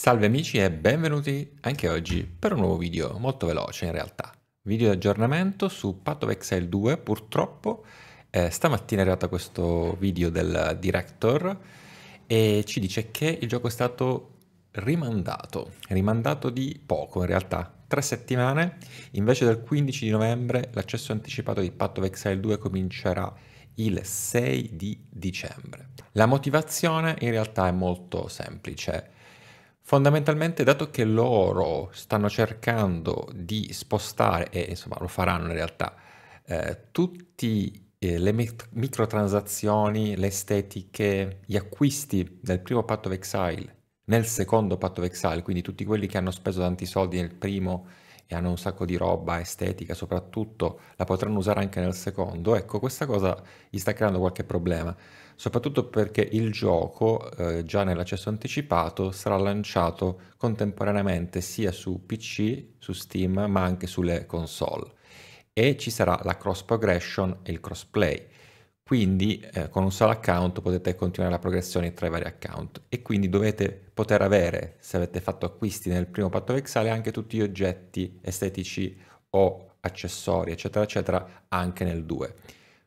Salve amici e benvenuti anche oggi per un nuovo video, molto veloce in realtà. Video di aggiornamento su Path of Exile 2, purtroppo eh, stamattina è arrivato questo video del director e ci dice che il gioco è stato rimandato, rimandato di poco in realtà, tre settimane, invece del 15 di novembre l'accesso anticipato di Path of Exile 2 comincerà il 6 di dicembre. La motivazione in realtà è molto semplice. Fondamentalmente, dato che loro stanno cercando di spostare, e insomma lo faranno in realtà, eh, tutte eh, le mic- microtransazioni, le estetiche, gli acquisti del primo patto of Exile nel secondo patto of Exile, quindi tutti quelli che hanno speso tanti soldi nel primo e hanno un sacco di roba estetica soprattutto, la potranno usare anche nel secondo, ecco questa cosa gli sta creando qualche problema, soprattutto perché il gioco eh, già nell'accesso anticipato sarà lanciato contemporaneamente sia su PC, su Steam, ma anche sulle console e ci sarà la cross progression e il cross crossplay. Quindi eh, con un solo account potete continuare la progressione tra i vari account e quindi dovete poter avere, se avete fatto acquisti nel primo patto vexale, anche tutti gli oggetti estetici o accessori, eccetera, eccetera, anche nel 2.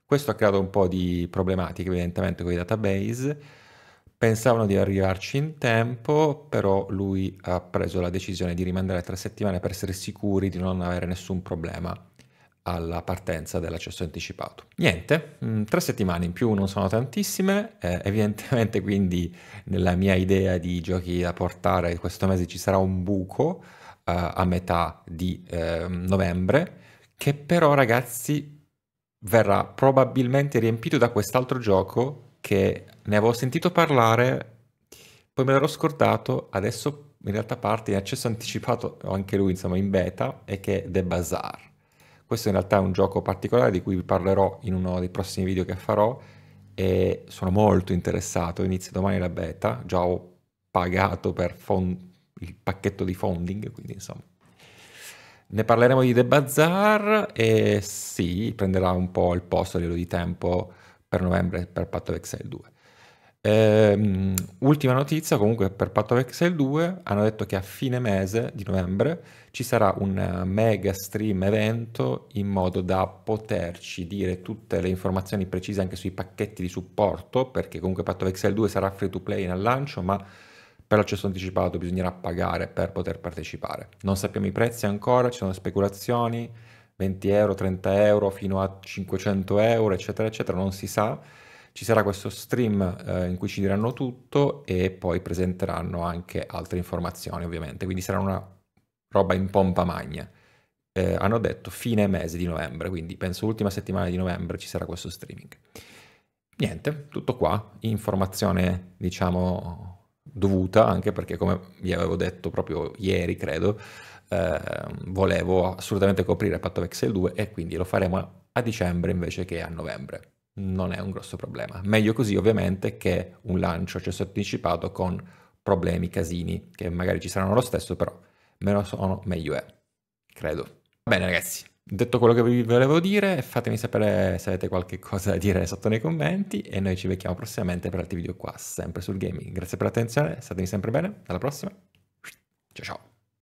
Questo ha creato un po' di problematiche evidentemente con i database, pensavano di arrivarci in tempo, però lui ha preso la decisione di rimandare tre settimane per essere sicuri di non avere nessun problema alla partenza dell'accesso anticipato. Niente, mh, mm, tre settimane in più non sono tantissime, eh, evidentemente quindi nella mia idea di giochi da portare questo mese ci sarà un buco eh, a metà di eh, novembre, che però ragazzi verrà probabilmente riempito da quest'altro gioco che ne avevo sentito parlare, poi me l'ero scordato, adesso in realtà parte in accesso anticipato anche lui insomma in beta e che è The Bazaar questo in realtà è un gioco particolare di cui vi parlerò in uno dei prossimi video che farò e sono molto interessato, inizia domani la beta, già ho pagato per il pacchetto di funding, quindi insomma. Ne parleremo di The Bazaar e sì, prenderà un po' il posto a livello di tempo per novembre per Path of Excel 2. Ehm, ultima notizia, comunque per Path of Exile 2 hanno detto che a fine mese di novembre ci sarà un mega stream evento in modo da poterci dire tutte le informazioni precise anche sui pacchetti di supporto, perché comunque Path of Exile 2 sarà free to play nel lancio, ma per l'accesso anticipato bisognerà pagare per poter partecipare. Non sappiamo i prezzi ancora, ci sono speculazioni, 20 euro, 30 euro, fino a 500 euro, eccetera, eccetera, non si sa ci sarà questo stream eh, in cui ci diranno tutto e poi presenteranno anche altre informazioni ovviamente, quindi sarà una roba in pompa magna. Eh, hanno detto fine mese di novembre, quindi penso l'ultima settimana di novembre ci sarà questo streaming. Niente, tutto qua, informazione diciamo dovuta, anche perché come vi avevo detto proprio ieri, credo, eh, volevo assolutamente coprire Path of Excel 2 e quindi lo faremo a dicembre invece che a novembre non è un grosso problema. Meglio così ovviamente che un lancio accesso cioè, anticipato con problemi, casini, che magari ci saranno lo stesso, però meno sono, meglio è, credo. Va bene ragazzi, detto quello che vi volevo dire, fatemi sapere se avete qualche cosa da dire sotto nei commenti e noi ci becchiamo prossimamente per altri video qua, sempre sul gaming. Grazie per l'attenzione, statemi sempre bene, alla prossima, ciao ciao!